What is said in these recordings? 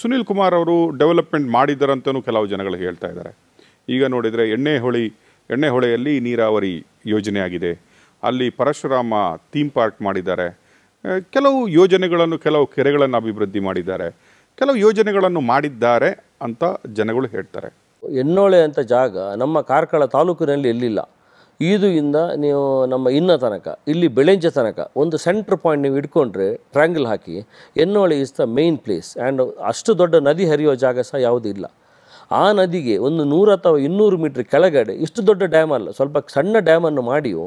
ಸುನಿಲ್ ಕುಮಾರ್ ಅವರು ಡೆವಲಪ್ಮೆಂಟ್ ಮಾಡಿದ್ದಾರಂತನೂ ಕೆಲವು ಜನಗಳು ಹೇಳ್ತಾ ಇದ್ದಾರೆ ಈಗ ನೋಡಿದರೆ ಎಣ್ಣೆ ಹೊಳಿ ಎಣ್ಣೆ ಹೊಳೆಯಲ್ಲಿ ನೀರಾವರಿ ಯೋಜನೆ ಆಗಿದೆ ಅಲ್ಲಿ ಪರಶುರಾಮ ಥೀಮ್ ಪಾರ್ಕ್ ಮಾಡಿದ್ದಾರೆ ಕೆಲವು ಯೋಜನೆಗಳನ್ನು ಕೆಲವು ಕೆರೆಗಳನ್ನು ಅಭಿವೃದ್ಧಿ ಮಾಡಿದ್ದಾರೆ ಕೆಲವು ಯೋಜನೆಗಳನ್ನು ಮಾಡಿದ್ದಾರೆ ಅಂತ ಜನಗಳು ಹೇಳ್ತಾರೆ ಎಣ್ಣೋಳೆ ಅಂತ ಜಾಗ ನಮ್ಮ ಕಾರ್ಕಳ ತಾಲೂಕಿನಲ್ಲಿ ಎಲ್ಲಿಲ್ಲ ಇದು ಇಂದ ನೀವು ನಮ್ಮ ಇನ್ನ ತನಕ ಇಲ್ಲಿ ಬೆಳೆಂಚ ತನಕ ಒಂದು ಸೆಂಟ್ರ್ ಪಾಯಿಂಟ್ ನೀವು ಇಟ್ಕೊಂಡ್ರೆ ಟ್ರ್ಯಾಂಗಲ್ ಹಾಕಿ ಎನ್ನೋಳಿ is the main place and ಅಷ್ಟು ದೊಡ್ಡ ನದಿ ಹರಿಯೋ ಜಾಗ ಸಹ ಯಾವುದೂ ಇಲ್ಲ ಆ ನದಿಗೆ ಒಂದು ನೂರು ಅಥವಾ ಇನ್ನೂರು ಮೀಟ್ರ್ ಕೆಳಗಡೆ ಇಷ್ಟು ದೊಡ್ಡ ಡ್ಯಾಮ್ ಅಲ್ಲ ಸ್ವಲ್ಪ ಸಣ್ಣ ಡ್ಯಾಮನ್ನು ಮಾಡಿಯು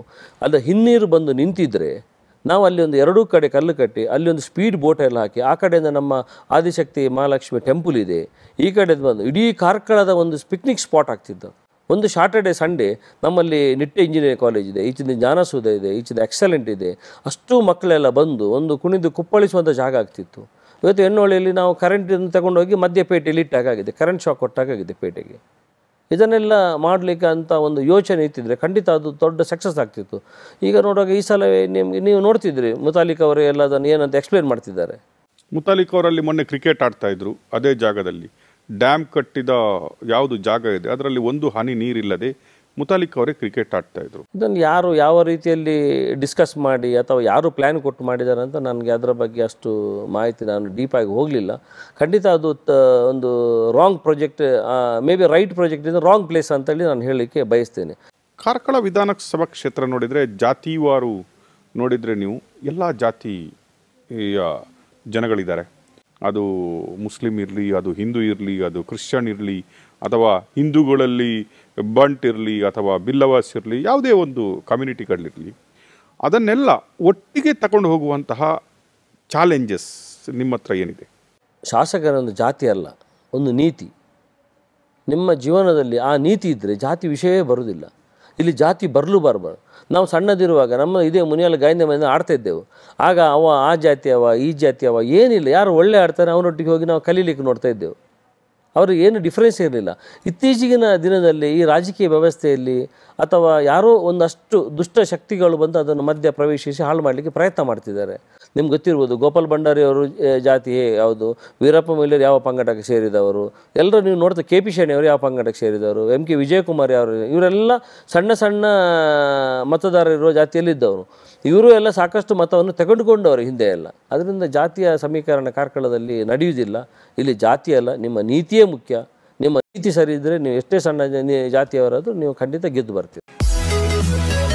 ಅದು ಹಿನ್ನೀರು ಬಂದು ನಿಂತಿದ್ದರೆ ನಾವು ಅಲ್ಲಿ ಒಂದು ಎರಡೂ ಕಡೆ ಕಲ್ಲು ಕಟ್ಟಿ ಅಲ್ಲಿ ಒಂದು ಸ್ಪೀಡ್ ಬೋಟ್ ಎಲ್ಲ ಹಾಕಿ ಆ ಕಡೆಯಿಂದ ನಮ್ಮ ಆದಿಶಕ್ತಿ ಮಹಾಲಕ್ಷ್ಮಿ ಟೆಂಪಲ್ ಇದೆ ಈ ಕಡೆದು ಬಂದು ಇಡೀ ಕಾರ್ಕಳದ ಒಂದು ಪಿಕ್ನಿಕ್ ಸ್ಪಾಟ್ ಆಗ್ತಿದ್ದು ಒಂದು ಶಾಟರ್ಡೆ ಸಂಡೇ ನಮ್ಮಲ್ಲಿ ನಿಟ್ಟೆ ಇಂಜಿನಿಯರಿಂಗ್ ಕಾಲೇಜ್ ಇದೆ ಈಚಿನ ಜ್ಞಾನಸೂಧ ಇದೆ ಈಚಿನ ಎಕ್ಸಲೆಂಟ್ ಇದೆ ಅಷ್ಟು ಮಕ್ಕಳೆಲ್ಲ ಬಂದು ಒಂದು ಕುಣಿದು ಕುಪ್ಪಳಿಸುವಂಥ ಜಾಗ ಆಗ್ತಿತ್ತು ಇವತ್ತು ಹೆಣ್ಣೊಳ್ಳಿಯಲ್ಲಿ ನಾವು ಕರೆಂಟನ್ನು ತಗೊಂಡೋಗಿ ಮಧ್ಯಪೇಟೆಯಲ್ಲಿ ಇಟ್ಟಾಗಿದೆ ಕರೆಂಟ್ ಶಾಕ್ ಕೊಟ್ಟಾಗಿದೆ ಪೇಟೆಗೆ ಇದನ್ನೆಲ್ಲ ಮಾಡಲಿಕ್ಕೆ ಅಂತ ಒಂದು ಯೋಚನೆ ಇತ್ತಿದ್ರೆ ಖಂಡಿತ ಅದು ದೊಡ್ಡ ಸಕ್ಸಸ್ ಆಗ್ತಿತ್ತು ಈಗ ನೋಡುವಾಗ ಈ ಸಲ ನಿಮಗೆ ನೀವು ನೋಡ್ತಿದ್ರಿ ಮುತಾಲಿಕ್ ಅವರು ಎಲ್ಲ ಅದನ್ನು ಏನಂತ ಎಕ್ಸ್ಪ್ಲೇನ್ ಮಾಡ್ತಿದ್ದಾರೆ ಮುತಾಲಿಕ್ ಅವರಲ್ಲಿ ಮೊನ್ನೆ ಕ್ರಿಕೆಟ್ ಆಡ್ತಾ ಇದ್ರು ಅದೇ ಜಾಗದಲ್ಲಿ ಡ್ಯಾಮ್ ಕಟ್ಟಿದ ಯಾವುದು ಜಾಗ ಇದೆ ಅದರಲ್ಲಿ ಒಂದು ಹನಿ ನೀರಿಲ್ಲದೆ ಮುತಾಲಿಕ್ ಅವರೇ ಕ್ರಿಕೆಟ್ ಆಡ್ತಾ ಇದ್ರು ಇದನ್ನು ಯಾರು ಯಾವ ರೀತಿಯಲ್ಲಿ ಡಿಸ್ಕಸ್ ಮಾಡಿ ಅಥವಾ ಯಾರು ಪ್ಲ್ಯಾನ್ ಕೊಟ್ಟು ಮಾಡಿದ್ದಾರೆ ಅಂತ ನನಗೆ ಅದರ ಬಗ್ಗೆ ಅಷ್ಟು ಮಾಹಿತಿ ನಾನು ಡೀಪಾಗಿ ಹೋಗಲಿಲ್ಲ ಖಂಡಿತ ಅದು ಒಂದು wrong project maybe right project ಇಂದ ರಾಂಗ್ ಪ್ಲೇಸ್ ಅಂತೇಳಿ ನಾನು ಹೇಳಲಿಕ್ಕೆ ಬಯಸ್ತೇನೆ ಕಾರ್ಕಳ ವಿಧಾನಸಭಾ ಕ್ಷೇತ್ರ ನೋಡಿದರೆ ಜಾತಿವಾರು ನೋಡಿದರೆ ನೀವು ಎಲ್ಲ ಜಾತಿಯ ಜನಗಳಿದ್ದಾರೆ ಅದು ಮುಸ್ಲಿಮ್ ಇರಲಿ ಅದು ಹಿಂದೂ ಇರಲಿ ಅದು ಕ್ರಿಶ್ಚಿಯನ್ ಇರಲಿ ಅಥವಾ ಹಿಂದೂಗಳಲ್ಲಿ ಬಂಟ್ ಇರಲಿ ಅಥವಾ ಬಿಲ್ಲವಾಸ್ ಇರಲಿ ಯಾವುದೇ ಒಂದು ಕಮ್ಯುನಿಟಿಗಳಿರಲಿ ಅದನ್ನೆಲ್ಲ ಒಟ್ಟಿಗೆ ತಗೊಂಡು ಹೋಗುವಂತಹ ಚಾಲೆಂಜಸ್ ನಿಮ್ಮ ಹತ್ರ ಏನಿದೆ ಶಾಸಕರ ಒಂದು ಜಾತಿ ಅಲ್ಲ ಒಂದು ನೀತಿ ನಿಮ್ಮ ಜೀವನದಲ್ಲಿ ಆ ನೀತಿ ಇದ್ದರೆ ಜಾತಿ ವಿಷಯವೇ ಬರುವುದಿಲ್ಲ ಇಲ್ಲಿ ಜಾತಿ ಬರಲು ಬರಬಾರ್ದು ನಾವು ಸಣ್ಣದಿರುವಾಗ ನಮ್ಮ ಇದೇ ಮುನಿಯಲ್ಲಿ ಗಾಯಿಂದ ಮನೆಯಿಂದ ಆಡ್ತಾ ಇದ್ದೆವು ಆಗ ಅವ ಆ ಜಾತಿ ಅವ ಈ ಜಾತಿ ಅವ ಏನಿಲ್ಲ ಯಾರು ಒಳ್ಳೆ ಆಡ್ತಾರೆ ಅವನೊಟ್ಟಿಗೆ ಹೋಗಿ ನಾವು ಕಲೀಲಿಕ್ಕೆ ನೋಡ್ತಾ ಇದ್ದೆವು ಅವರು ಏನು ಡಿಫ್ರೆನ್ಸ್ ಇರಲಿಲ್ಲ ಇತ್ತೀಚಿಗಿನ ದಿನದಲ್ಲಿ ಈ ರಾಜಕೀಯ ವ್ಯವಸ್ಥೆಯಲ್ಲಿ ಅಥವಾ ಯಾರೋ ಒಂದಷ್ಟು ದುಷ್ಟ ಶಕ್ತಿಗಳು ಬಂದು ಅದನ್ನು ಮಧ್ಯ ಪ್ರವೇಶಿಸಿ ಹಾಳು ಮಾಡಲಿಕ್ಕೆ ಪ್ರಯತ್ನ ಮಾಡ್ತಿದ್ದಾರೆ ನಿಮ್ಗೆ ಗೊತ್ತಿರ್ಬೋದು ಗೋಪಾಲ್ ಭಂಡಾರಿ ಅವರು ಜಾತಿ ಯಾವುದು ವೀರಪ್ಪ ಮೊಯ್ಲರು ಯಾವ ಪಂಗಡಕ್ಕೆ ಸೇರಿದವರು ಎಲ್ಲರೂ ನೀವು ನೋಡ್ತಾ ಕೆ ಪಿ ಶೇಣಿ ಅವರು ಯಾವ ಪಂಗಡಕ್ಕೆ ಸೇರಿದವರು ಎಂ ಕೆ ವಿಜಯಕುಮಾರ್ ಅವರು ಇವರೆಲ್ಲ ಸಣ್ಣ ಸಣ್ಣ ಮತದಾರರಿರುವ ಜಾತಿಯಲ್ಲಿದ್ದವರು ಇವರು ಎಲ್ಲ ಸಾಕಷ್ಟು ಮತವನ್ನು ತಗೊಂಡುಕೊಂಡವರು ಹಿಂದೆ ಎಲ್ಲ ಅದರಿಂದ ಜಾತಿಯ ಸಮೀಕರಣ ಕಾರ್ಕಳದಲ್ಲಿ ನಡೆಯುವುದಿಲ್ಲ ಇಲ್ಲಿ ಜಾತಿ ಅಲ್ಲ ನಿಮ್ಮ ನೀತಿಯೇ ಮುಖ್ಯ ನಿಮ್ಮ ನೀತಿ ಸರಿ ಇದ್ದರೆ ನೀವು ಎಷ್ಟೇ ಸಣ್ಣ ಜಾತಿಯವರಾದರೂ ನೀವು ಖಂಡಿತ ಗೆದ್ದು ಬರ್ತೀರಿ